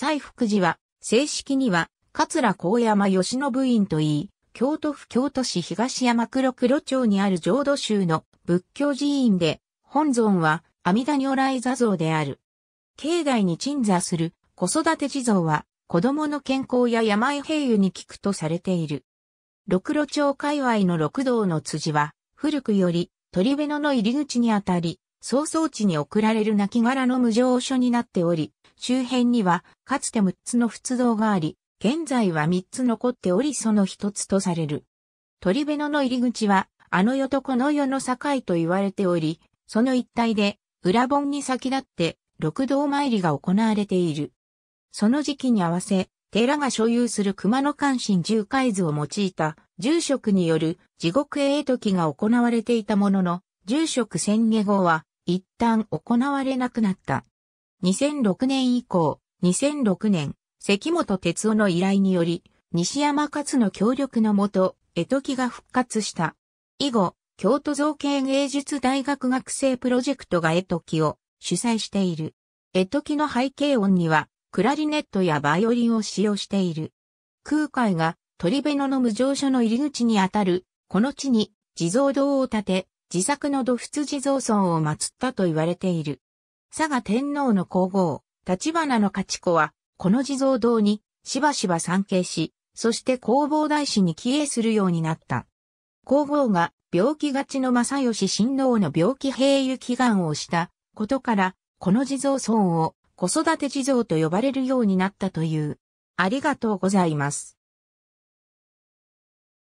西福寺は、正式には、桂高山吉信院といい、京都府京都市東山黒黒町にある浄土宗の仏教寺院で、本尊は阿弥陀如来座像である。境内に鎮座する子育て地蔵は、子供の健康や病平油に効くとされている。六路町界隈の六道の辻は、古くより鳥辺野の入り口にあたり、創操地に送られる亡骸の無常書になっており、周辺には、かつて6つの仏像があり、現在は3つ残っておりその1つとされる。鳥辺野の入り口は、あの世とこの世の境と言われており、その一帯で、裏本に先立って、六道参りが行われている。その時期に合わせ、寺が所有する熊野関心十海図を用いた、住職による地獄永時が行われていたものの、住職千言号は、一旦行われなくなった。2006年以降、2006年、関本哲夫の依頼により、西山勝の協力のもと、絵戸きが復活した。以後、京都造形芸術大学学生プロジェクトが絵戸きを主催している。絵戸きの背景音には、クラリネットやバイオリンを使用している。空海が鳥辺野の無常所の入り口にあたる、この地に地蔵堂を建て、自作の土仏地蔵尊を祀ったと言われている。佐賀天皇の皇后、立花の勝子は、この地蔵堂に、しばしば参詣し、そして弘法大師に帰依するようになった。皇后が、病気がちの正義親王の病気平癒祈願をしたことから、この地蔵尊を子育て地蔵と呼ばれるようになったという。ありがとうございます。